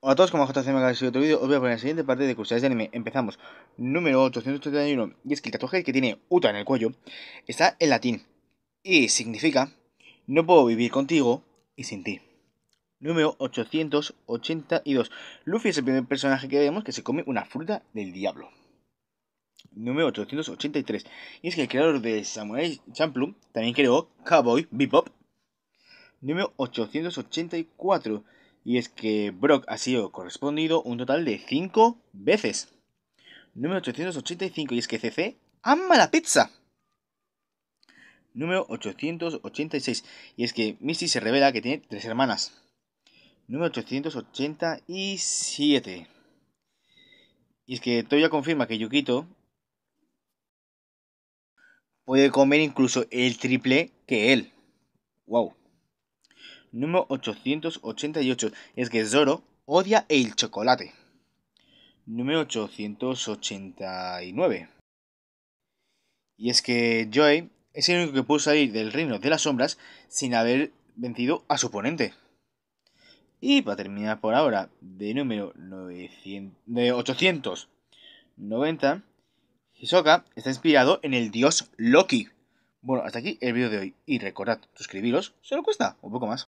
Hola a todos, como JCM que en otro vídeo, os voy a poner la siguiente parte de curiosidades de anime. Empezamos. Número 831. Y es que el tatuaje que tiene Uta en el cuello está en latín. Y significa, no puedo vivir contigo y sin ti. Número 882. Luffy es el primer personaje que vemos que se come una fruta del diablo. Número 883. Y es que el creador de Samurai Champloo también creó Cowboy Bebop. Número 884 y es que Brock ha sido correspondido un total de 5 veces. Número 885, y es que CC ama la pizza. Número 886, y es que Misty se revela que tiene tres hermanas. Número 887. Y es que todavía confirma que Yukito puede comer incluso el triple que él. ¡Wow! número 888. Es que Zoro odia el chocolate. Número 889. Y es que Joey es el único que pudo salir del reino de las sombras sin haber vencido a su oponente. Y para terminar por ahora, de número 900, de 890, Hisoka está inspirado en el dios Loki. Bueno, hasta aquí el vídeo de hoy. Y recordad, suscribiros, se lo cuesta un poco más.